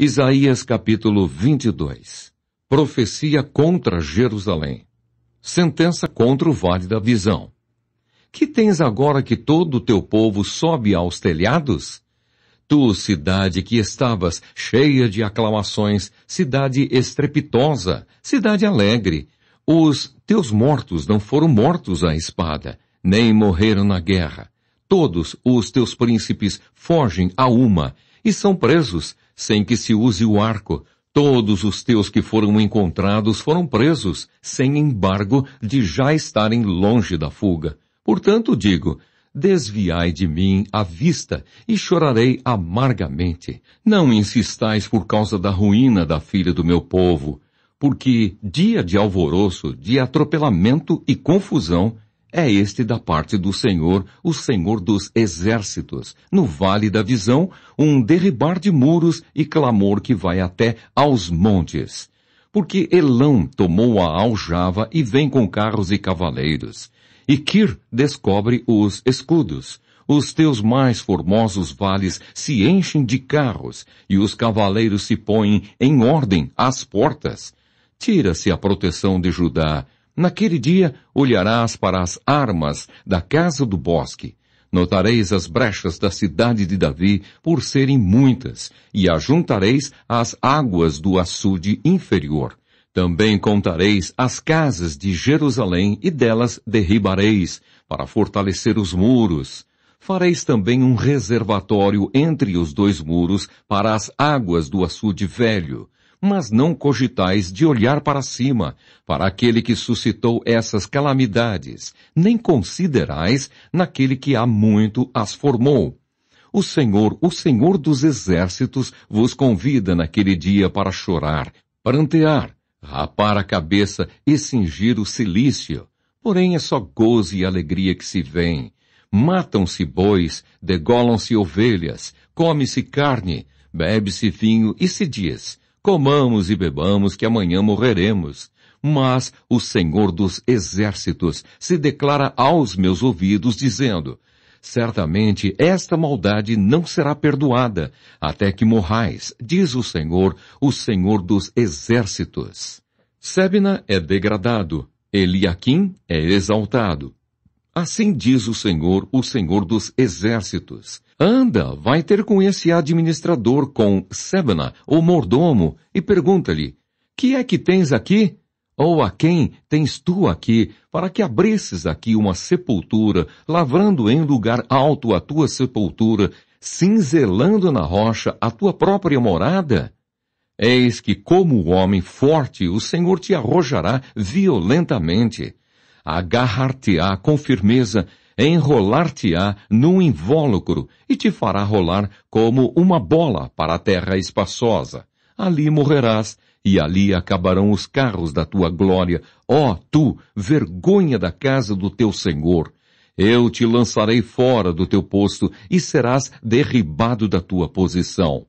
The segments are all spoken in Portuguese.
Isaías capítulo 22 Profecia contra Jerusalém Sentença contra o Vale da Visão Que tens agora que todo o teu povo sobe aos telhados? Tu, cidade que estavas cheia de aclamações, cidade estrepitosa, cidade alegre, os teus mortos não foram mortos à espada, nem morreram na guerra. Todos os teus príncipes fogem a uma e são presos, sem que se use o arco. Todos os teus que foram encontrados foram presos, sem embargo de já estarem longe da fuga. Portanto digo, desviai de mim a vista e chorarei amargamente. Não insistais por causa da ruína da filha do meu povo, porque dia de alvoroço, de atropelamento e confusão é este da parte do Senhor, o Senhor dos exércitos, no vale da visão, um derribar de muros e clamor que vai até aos montes. Porque Elão tomou a aljava e vem com carros e cavaleiros. E Kir descobre os escudos. Os teus mais formosos vales se enchem de carros, e os cavaleiros se põem em ordem às portas. Tira-se a proteção de Judá, Naquele dia olharás para as armas da casa do bosque. Notareis as brechas da cidade de Davi por serem muitas, e ajuntareis as águas do açude inferior. Também contareis as casas de Jerusalém e delas derribareis, para fortalecer os muros. Fareis também um reservatório entre os dois muros para as águas do açude velho, mas não cogitais de olhar para cima, para aquele que suscitou essas calamidades, nem considerais naquele que há muito as formou. O Senhor, o Senhor dos exércitos, vos convida naquele dia para chorar, prantear, rapar a cabeça e cingir o cilício. Porém é só gozo e alegria que se vem. Matam-se bois, degolam-se ovelhas, come-se carne, bebe-se vinho e se diz, Comamos e bebamos, que amanhã morreremos. Mas o Senhor dos Exércitos se declara aos meus ouvidos, dizendo, Certamente esta maldade não será perdoada, até que morrais, diz o Senhor, o Senhor dos Exércitos. Sebna é degradado, eliakim é exaltado. Assim diz o Senhor, o Senhor dos Exércitos. Anda, vai ter com esse administrador, com Sebna, o mordomo, e pergunta-lhe, que é que tens aqui? Ou a quem tens tu aqui, para que abrisses aqui uma sepultura, lavrando em lugar alto a tua sepultura, cinzelando na rocha a tua própria morada? Eis que, como o homem forte, o Senhor te arrojará violentamente. Agarrar-te-á com firmeza enrolar-te-á num invólucro e te fará rolar como uma bola para a terra espaçosa. Ali morrerás e ali acabarão os carros da tua glória. Ó oh, tu, vergonha da casa do teu Senhor! Eu te lançarei fora do teu posto e serás derribado da tua posição.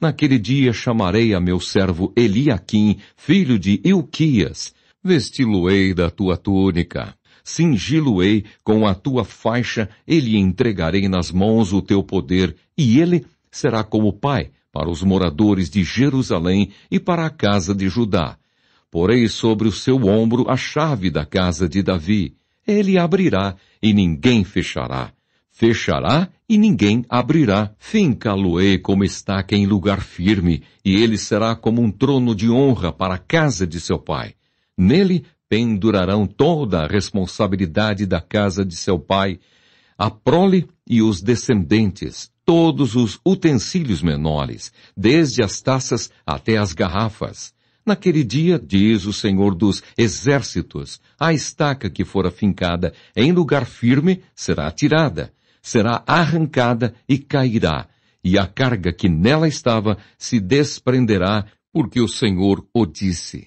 Naquele dia chamarei a meu servo Eliaquim, filho de Ilquias, vesti-lo-ei da tua túnica, Singi-lo-ei com a tua faixa, e lhe entregarei nas mãos o teu poder, e ele será como pai para os moradores de Jerusalém e para a casa de Judá. Porei sobre o seu ombro a chave da casa de Davi. Ele abrirá e ninguém fechará. Fechará e ninguém abrirá. Fincá-lo-ei como estaca em lugar firme, e ele será como um trono de honra para a casa de seu pai. Nele pendurarão toda a responsabilidade da casa de seu pai, a prole e os descendentes, todos os utensílios menores, desde as taças até as garrafas. Naquele dia, diz o Senhor dos Exércitos, a estaca que for afincada em lugar firme será tirada, será arrancada e cairá, e a carga que nela estava se desprenderá, porque o Senhor o disse.